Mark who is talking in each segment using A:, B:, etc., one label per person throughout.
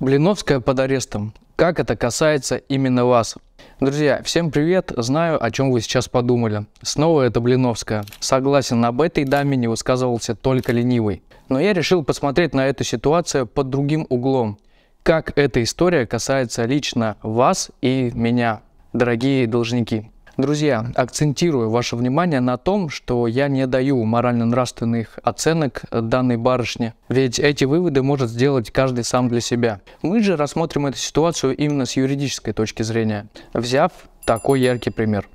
A: Блиновская под арестом. Как это касается именно вас? Друзья, всем привет! Знаю, о чем вы сейчас подумали. Снова это Блиновская. Согласен, об этой даме не высказывался только ленивый. Но я решил посмотреть на эту ситуацию под другим углом. Как эта история касается лично вас и меня, дорогие должники. Друзья, акцентирую ваше внимание на том, что я не даю морально-нравственных оценок данной барышне, ведь эти выводы может сделать каждый сам для себя. Мы же рассмотрим эту ситуацию именно с юридической точки зрения, взяв такой яркий пример.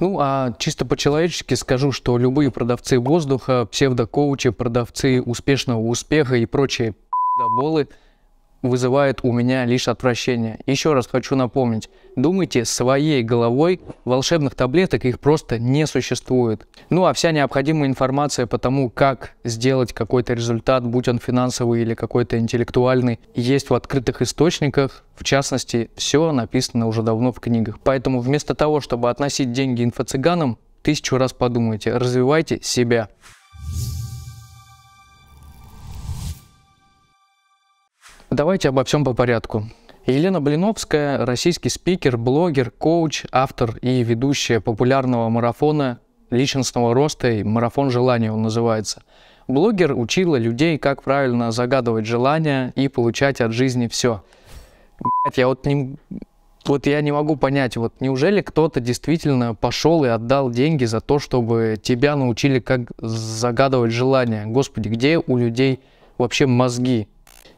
A: Ну, а чисто по-человечески скажу, что любые продавцы воздуха, псевдокоучи, продавцы успешного успеха и прочие пи***болы – вызывает у меня лишь отвращение. Еще раз хочу напомнить, думайте своей головой, волшебных таблеток их просто не существует. Ну а вся необходимая информация по тому, как сделать какой-то результат, будь он финансовый или какой-то интеллектуальный, есть в открытых источниках, в частности, все написано уже давно в книгах. Поэтому вместо того, чтобы относить деньги инфо-цыганам, тысячу раз подумайте, развивайте себя. Давайте обо всем по порядку. Елена Блиновская – российский спикер, блогер, коуч, автор и ведущая популярного марафона личностного роста и «Марафон желаний» он называется. Блогер учила людей, как правильно загадывать желания и получать от жизни все. Блять, я вот не, вот я не могу понять, вот неужели кто-то действительно пошел и отдал деньги за то, чтобы тебя научили, как загадывать желания? Господи, где у людей вообще мозги?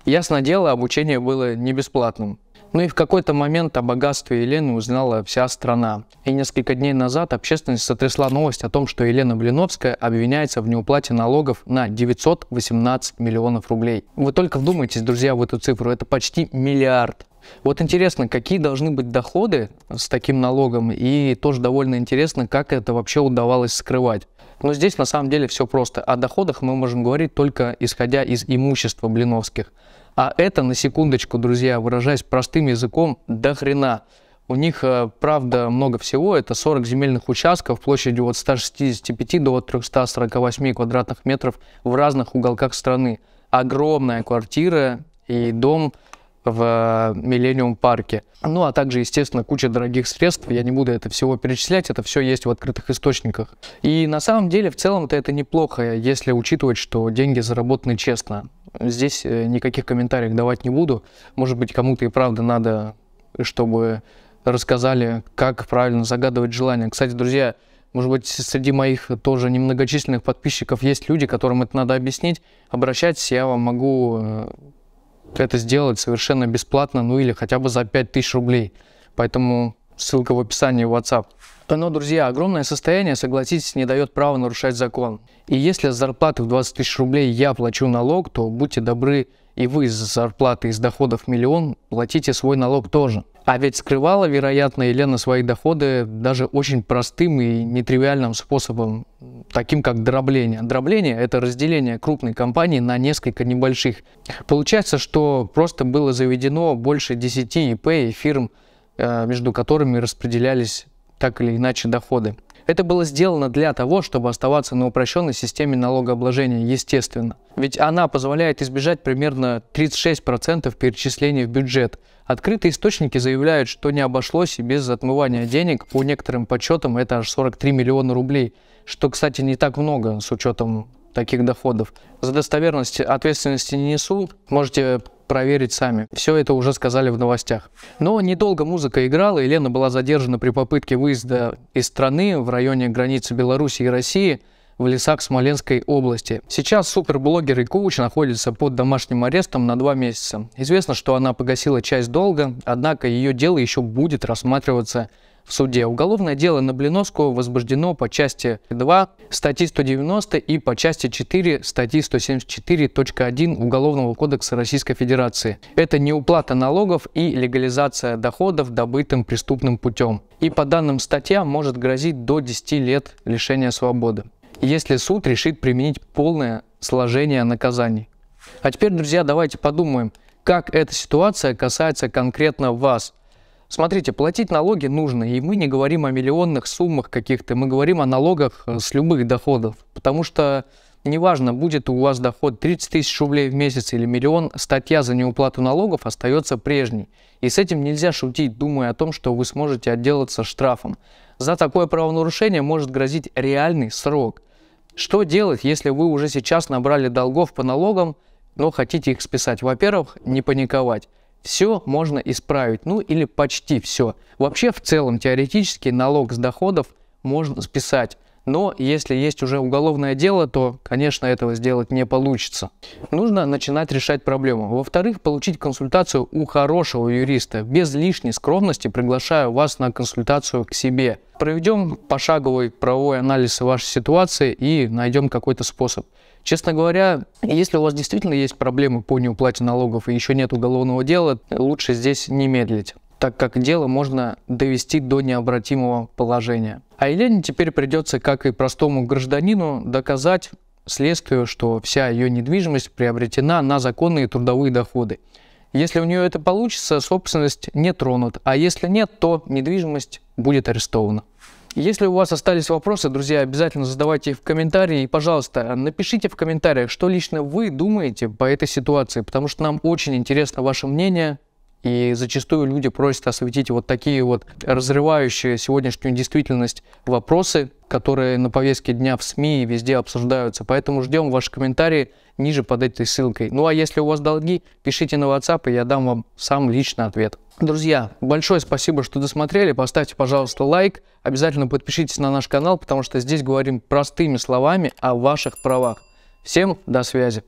A: Ясно дело, обучение было не бесплатным. Ну и в какой-то момент о богатстве Елены узнала вся страна. И несколько дней назад общественность сотрясла новость о том, что Елена Блиновская обвиняется в неуплате налогов на 918 миллионов рублей. Вы только вдумайтесь, друзья, в эту цифру. Это почти миллиард. Вот интересно, какие должны быть доходы с таким налогом, и тоже довольно интересно, как это вообще удавалось скрывать. Но здесь на самом деле все просто. О доходах мы можем говорить только исходя из имущества Блиновских. А это, на секундочку, друзья, выражаясь простым языком, до хрена. У них, э, правда, много всего. Это 40 земельных участков площадью от 165 до 348 квадратных метров в разных уголках страны. Огромная квартира и дом в Миллениум э, парке. Ну а также, естественно, куча дорогих средств. Я не буду это всего перечислять, это все есть в открытых источниках. И на самом деле, в целом-то это неплохо, если учитывать, что деньги заработаны честно. Здесь э, никаких комментариев давать не буду. Может быть, кому-то и правда надо, чтобы рассказали, как правильно загадывать желания. Кстати, друзья, может быть, среди моих тоже немногочисленных подписчиков есть люди, которым это надо объяснить. Обращайтесь, я вам могу э, это сделать совершенно бесплатно, ну или хотя бы за 5000 рублей. Поэтому ссылка в описании в WhatsApp. Но, друзья, огромное состояние, согласитесь, не дает права нарушать закон. И если с зарплаты в 20 тысяч рублей я плачу налог, то будьте добры, и вы с зарплаты из доходов миллион платите свой налог тоже. А ведь скрывала, вероятно, Елена свои доходы даже очень простым и нетривиальным способом, таким как дробление. Дробление – это разделение крупной компании на несколько небольших. Получается, что просто было заведено больше 10 ИП и фирм – Э, между которыми распределялись так или иначе доходы. Это было сделано для того, чтобы оставаться на упрощенной системе налогообложения, естественно. Ведь она позволяет избежать примерно 36% перечислений в бюджет. Открытые источники заявляют, что не обошлось и без отмывания денег, по некоторым подсчетам это аж 43 миллиона рублей, что, кстати, не так много с учетом таких доходов. За достоверность ответственности не несу. Можете проверить сами. Все это уже сказали в новостях. Но недолго музыка играла, и Лена была задержана при попытке выезда из страны в районе границы Беларуси и России в лесах Смоленской области. Сейчас суперблогер и коуч находится под домашним арестом на два месяца. Известно, что она погасила часть долга, однако ее дело еще будет рассматриваться в суде. Уголовное дело на Блиновского возбуждено по части 2 статьи 190 и по части 4 статьи 174.1 Уголовного кодекса Российской Федерации. Это неуплата налогов и легализация доходов, добытым преступным путем. И по данным статьям может грозить до 10 лет лишения свободы, если суд решит применить полное сложение наказаний. А теперь, друзья, давайте подумаем, как эта ситуация касается конкретно вас. Смотрите, платить налоги нужно, и мы не говорим о миллионных суммах каких-то, мы говорим о налогах э, с любых доходов, потому что неважно, будет у вас доход 30 тысяч рублей в месяц или миллион, статья за неуплату налогов остается прежней. И с этим нельзя шутить, думая о том, что вы сможете отделаться штрафом. За такое правонарушение может грозить реальный срок. Что делать, если вы уже сейчас набрали долгов по налогам, но хотите их списать? Во-первых, не паниковать все можно исправить, ну или почти все. Вообще в целом теоретически налог с доходов – можно списать. Но если есть уже уголовное дело, то, конечно, этого сделать не получится. Нужно начинать решать проблему. Во-вторых, получить консультацию у хорошего юриста. Без лишней скромности приглашаю вас на консультацию к себе. Проведем пошаговый правовой анализ вашей ситуации и найдем какой-то способ. Честно говоря, если у вас действительно есть проблемы по неуплате налогов и еще нет уголовного дела, лучше здесь не медлить так как дело можно довести до необратимого положения. А Елене теперь придется, как и простому гражданину, доказать следствию, что вся ее недвижимость приобретена на законные трудовые доходы. Если у нее это получится, собственность не тронут, а если нет, то недвижимость будет арестована. Если у вас остались вопросы, друзья, обязательно задавайте их в комментарии. И, пожалуйста, напишите в комментариях, что лично вы думаете по этой ситуации, потому что нам очень интересно ваше мнение, и зачастую люди просят осветить вот такие вот разрывающие сегодняшнюю действительность вопросы, которые на повестке дня в СМИ и везде обсуждаются. Поэтому ждем ваши комментарии ниже под этой ссылкой. Ну а если у вас долги, пишите на WhatsApp, и я дам вам сам лично ответ. Друзья, большое спасибо, что досмотрели. Поставьте, пожалуйста, лайк. Обязательно подпишитесь на наш канал, потому что здесь говорим простыми словами о ваших правах. Всем до связи.